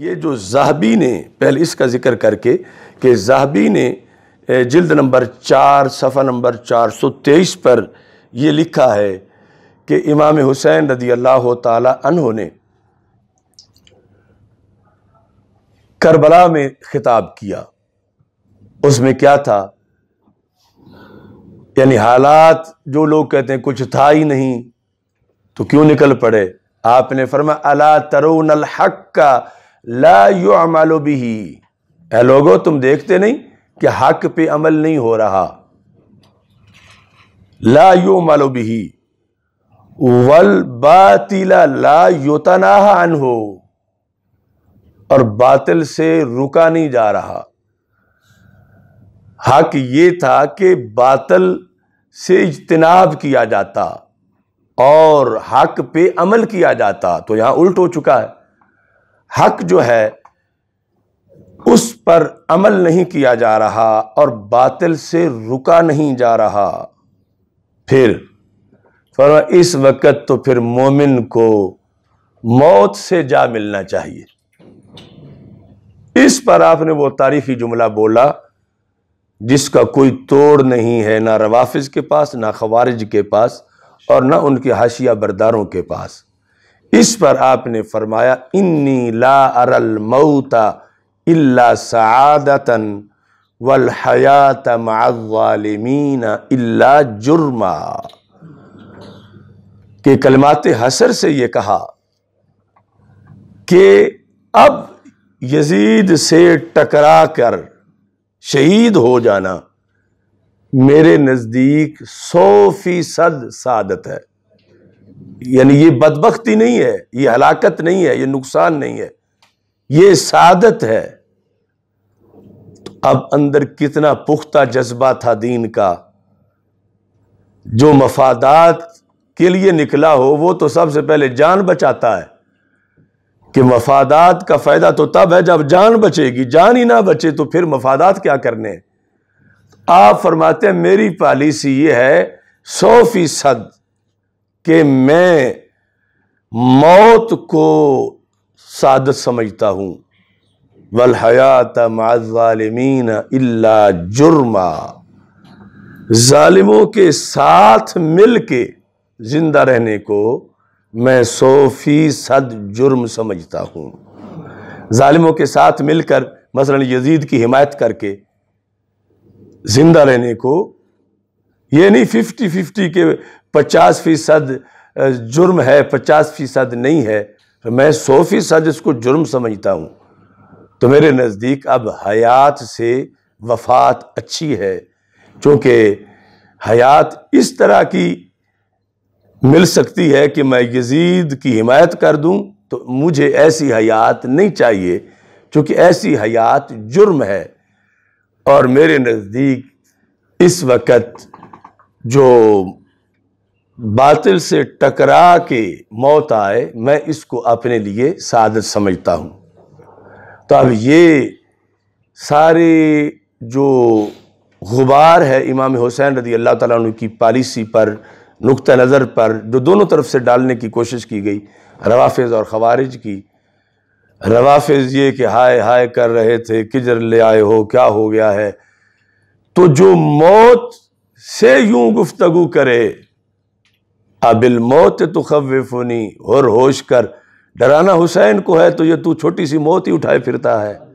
ये जो जहबी ने पहले इसका ज़िक्र करके कि जहबी ने जल्द नंबर चार सफ़ा नंबर चार सौ तेईस पर यह लिखा है कि इमाम हुसैन रदी अल्लाह तहों ने करबला में ख़िताब किया उसमें क्या था यानी हालात जो लोग कहते हैं कुछ था ही नहीं तो क्यों निकल पड़े आपने फरमा अला तरुण हक का ला यो अमालो भी ही लोगो तुम देखते नहीं कि हक पे अमल नहीं हो रहा ला यो मालो भी ही वल बातिला ला योतनाहा अन हो और बातिल से रुका नहीं जा रहा हक ये था कि बातल से इजतनाब किया जाता और हक पे अमल किया जाता तो यहां उल्ट हो चुका है हक जो है उस पर अमल नहीं किया जा रहा और बातिल से रुका नहीं जा रहा फिर फरमा इस वक़्त तो फिर मोमिन को मौत से जा मिलना चाहिए इस पर आपने वो तारीफ़ी जुमला बोला जिसका कोई तोड़ नहीं है ना रवाफिज के पास ना खवारिज के पास और ना उनके हाशिया बरदारों के पास इस पर आपने फरमाया इन्नी ला अरल मऊता इल्ला सआदतन वल हयात मालिमीन इल्ला जुर्मा के कलमाते हसर से ये कहा कि अब यजीद से टकरा कर शहीद हो जाना मेरे नज़दीक सौ फीसद सादत है यानी ये बदबख्ती नहीं है ये हलाकत नहीं है ये नुकसान नहीं है ये सादत है तो अब अंदर कितना पुख्ता जज्बा था दीन का जो मफादात के लिए निकला हो वो तो सबसे पहले जान बचाता है कि मफादात का फ़ायदा तो तब है जब जान बचेगी जान ही ना बचे तो फिर मफादात क्या करने आप फरमाते हैं मेरी पॉलिसी ये है सौ फीसद कि मैं मौत को सादत समझता हूँ वल हयात माजालमीन अल्ला जुर्मा ालिमों के साथ मिल के ज़िंदा रहने को मैं सौ फीसद जुर्म समझता हूँ ालिमों के साथ मिलकर मसलन यजीद की हिमायत करके ज़िंदा रहने को ये नहीं फिफ्टी फिफ्टी के पचास फीसद जुर्म है पचास फीसद नहीं है तो मैं सौ फीसद इसको जुर्म समझता हूँ तो मेरे नज़दीक अब हयात से वफात अच्छी है क्योंकि हयात इस तरह की मिल सकती है कि मैं यजीद की हिमायत कर दूं तो मुझे ऐसी हयात नहीं चाहिए क्योंकि ऐसी हयात जुर्म है और मेरे नज़दीक इस वक्त जो बातिल से टकरा के मौत आए मैं इसको अपने लिए सादत समझता हूँ तो अब ये सारे जो गुबार है इमाम हुसैन रदी अल्लाह ताली की पॉलिसी पर नुक़ नज़र पर जो दोनों तरफ से डालने की कोशिश की गई रवाफेज और खवारिज की रवाफेज ये कि हाय हाय कर रहे थे किजर ले आए हो क्या हो गया है तो जो मौत से यूं गुफ्तगु करे अबिल मौत तो खबनी और होश कर डराना हुसैन को है तो ये तू छोटी सी मौत ही उठाए फिरता है